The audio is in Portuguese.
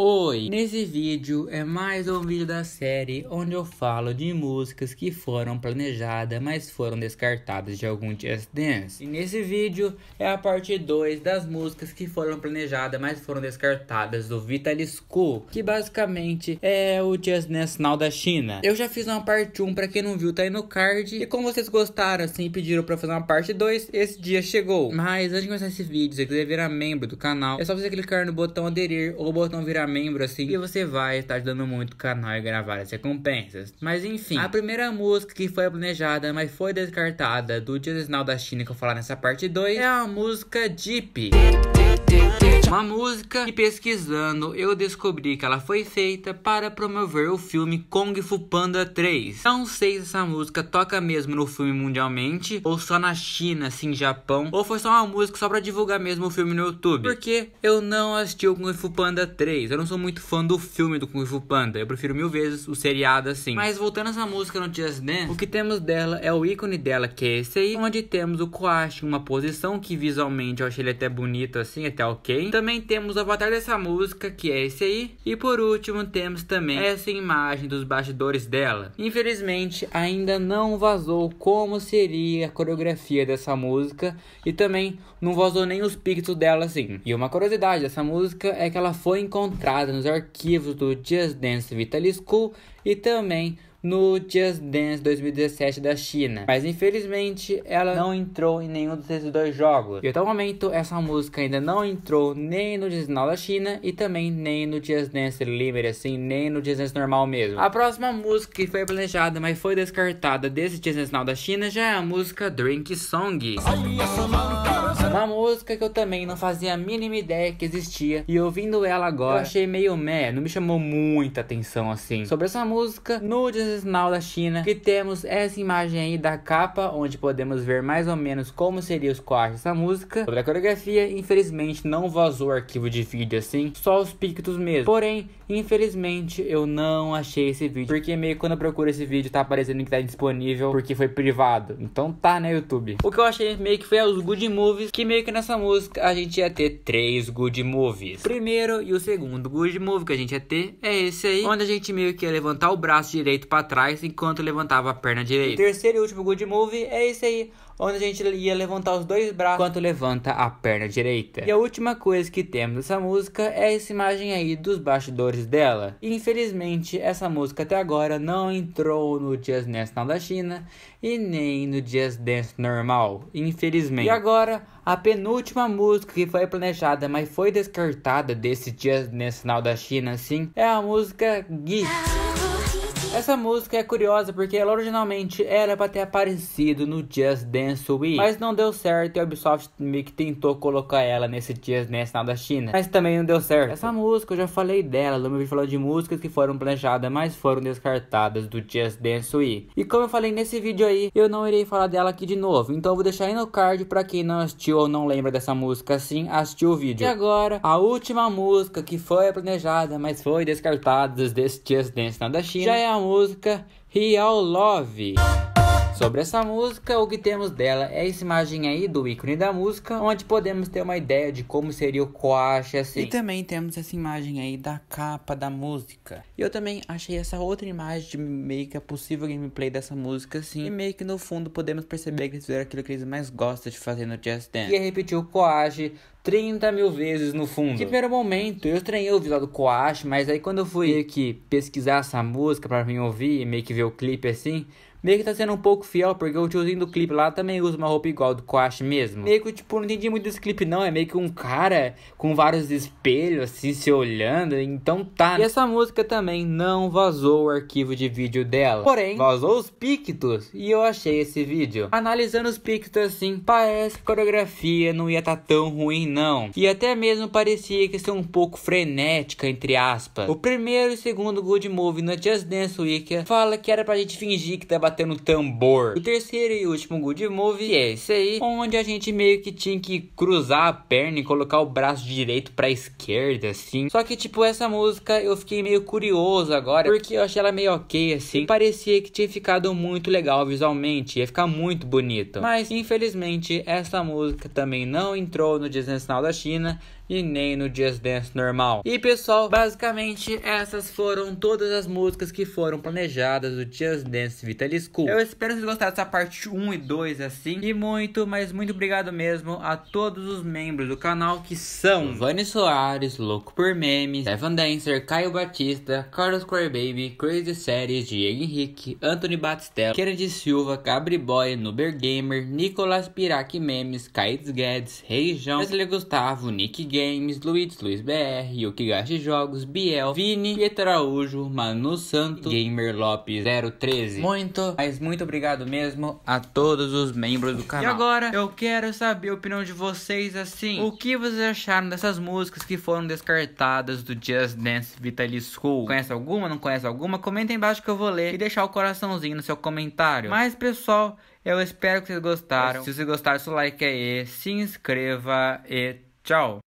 Oi! Nesse vídeo é mais um vídeo da série onde eu falo de músicas que foram planejadas, mas foram descartadas de algum Just Dance. E nesse vídeo é a parte 2 das músicas que foram planejadas, mas foram descartadas do Vitalisco, que basicamente é o Just Dance Now da China. Eu já fiz uma parte 1 um, para quem não viu, tá aí no card. E como vocês gostaram assim e pediram para fazer uma parte 2, esse dia chegou. Mas antes de começar esse vídeo, se você quiser virar membro do canal, é só você clicar no botão aderir ou botão virar membro assim, e você vai estar tá ajudando muito o canal a gravar as recompensas. Mas enfim, a primeira música que foi planejada, mas foi descartada do Dia Sinal da China que eu falar nessa parte 2 é a música Deep. Uma música e pesquisando eu descobri que ela foi feita para promover o filme Kung Fu Panda 3. Não sei se essa música toca mesmo no filme mundialmente ou só na China, assim, Japão, ou foi só uma música só para divulgar mesmo o filme no YouTube. Porque eu não assisti o Kung Fu Panda 3. Eu não sou muito fã do filme do Kung Fu Panda. Eu prefiro mil vezes o seriado assim. Mas voltando a essa música no Just Dance, o que temos dela é o ícone dela, que é esse aí, onde temos o Koashi em uma posição que visualmente eu achei ele até bonito assim, até tá ok? Também temos o avatar dessa música, que é esse aí. E por último, temos também essa imagem dos bastidores dela. Infelizmente, ainda não vazou como seria a coreografia dessa música e também não vazou nem os pixels dela assim. E uma curiosidade dessa música é que ela foi encontrada nos arquivos do Just Dance Vital School e também no Just Dance 2017 da China, mas infelizmente ela não entrou em nenhum desses dois jogos. E até o momento essa música ainda não entrou nem no Disney da China e também nem no Just Dance Limited, assim, nem no Just Dance normal mesmo. A próxima música que foi planejada, mas foi descartada desse Just Dance da China já é a música Drink Song. Uma música que eu também não fazia a mínima ideia que existia e ouvindo ela agora, eu achei meio meh, não me chamou muita atenção assim. Sobre essa música, no Just artesanal da China, que temos essa imagem aí da capa, onde podemos ver mais ou menos como seria os cortes da música. Sobre a coreografia, infelizmente não vazou arquivo de vídeo assim, só os pictos mesmo. Porém, infelizmente eu não achei esse vídeo, porque meio que quando eu procuro esse vídeo tá aparecendo que tá disponível porque foi privado. Então tá na né, YouTube. O que eu achei meio que foi os good movies, que meio que nessa música a gente ia ter três good movies. Primeiro e o segundo good move que a gente ia ter é esse aí, onde a gente meio que ia levantar o braço direito para para trás enquanto levantava a perna direita. O terceiro e último good move é esse aí, onde a gente ia levantar os dois braços enquanto levanta a perna direita. E a última coisa que temos dessa música é essa imagem aí dos bastidores dela. infelizmente, essa música até agora não entrou no Just Dance na da China e nem no Just Dance normal, infelizmente. E agora, a penúltima música que foi planejada, mas foi descartada desse Just Dance na da China, sim, é a música Git. Essa música é curiosa porque ela originalmente era para ter aparecido no Just Dance Wii, mas não deu certo e a Ubisoft meio que tentou colocar ela nesse Just Dance na da China, mas também não deu certo. Essa música eu já falei dela, no meu vídeo falou de músicas que foram planejadas, mas foram descartadas do Just Dance Wii. E como eu falei nesse vídeo aí, eu não irei falar dela aqui de novo, então eu vou deixar aí no card para quem não assistiu ou não lembra dessa música assim, assistiu o vídeo. E agora, a última música que foi planejada, mas foi descartada desse Just Dance na da China, já é a música Real Love. Sobre essa música, o que temos dela é essa imagem aí do ícone da música, onde podemos ter uma ideia de como seria o coache assim. E também temos essa imagem aí da capa da música. E eu também achei essa outra imagem de meio que a possível gameplay dessa música assim, e meio que no fundo podemos perceber que eles fizeram aquilo que eles mais gostam de fazer no Just Dance. E repetiu o coache 30 mil vezes no fundo. Que primeiro momento, eu estranhei o visual do Coache, mas aí quando eu fui aqui pesquisar essa música para mim ouvir e meio que ver o clipe assim, Meio que tá sendo um pouco fiel, porque o tiozinho do clipe lá também usa uma roupa igual do Quash mesmo. Meio que, tipo, não entendi muito desse clipe não, é meio que um cara com vários espelhos, assim, se olhando, então tá. E essa música também não vazou o arquivo de vídeo dela. Porém, vazou os pictos, e eu achei esse vídeo. Analisando os pictos assim, parece que a coreografia não ia tá tão ruim não. E até mesmo parecia que ser um pouco frenética, entre aspas. O primeiro e segundo Good Move no Just Dance Week fala que era pra gente fingir que tava tá batendo tambor. O terceiro e último good move é esse aí, onde a gente meio que tinha que cruzar a perna e colocar o braço direito pra esquerda, assim. Só que, tipo, essa música eu fiquei meio curioso agora, porque eu achei ela meio ok, assim. Parecia que tinha ficado muito legal visualmente, ia ficar muito bonito. Mas, infelizmente, essa música também não entrou no Disney Nacional da China, e nem no Just Dance normal. E pessoal, basicamente essas foram todas as músicas que foram planejadas do Just Dance Vitalizado School. Eu espero que vocês gostaram dessa parte 1 e 2, assim. E muito, mas muito obrigado mesmo a todos os membros do canal que são Vani Soares, Louco por Memes, Evan Dancer, Caio Batista, Carlos Core Baby, Crazy Series, Diego Henrique, Anthony Batistella, de Silva, Cabriboy, Nuber Gamer, Nicolas Pirac Memes, Caides Guedes, Reijão, Wesley Gustavo, Nick Games, Luiz Luiz BR, Yukigashi Jogos, Biel, Vini, Araújo, Manu Santo, Gamer Lopes 013. Muito mas muito obrigado mesmo a todos os membros do canal. E agora eu quero saber a opinião de vocês assim. O que vocês acharam dessas músicas que foram descartadas do Just Dance Vitaly School? Conhece alguma? Não conhece alguma? Comenta embaixo que eu vou ler e deixar o coraçãozinho no seu comentário. Mas pessoal, eu espero que vocês gostaram. Se vocês gostaram, seu like aí, é se inscreva e tchau.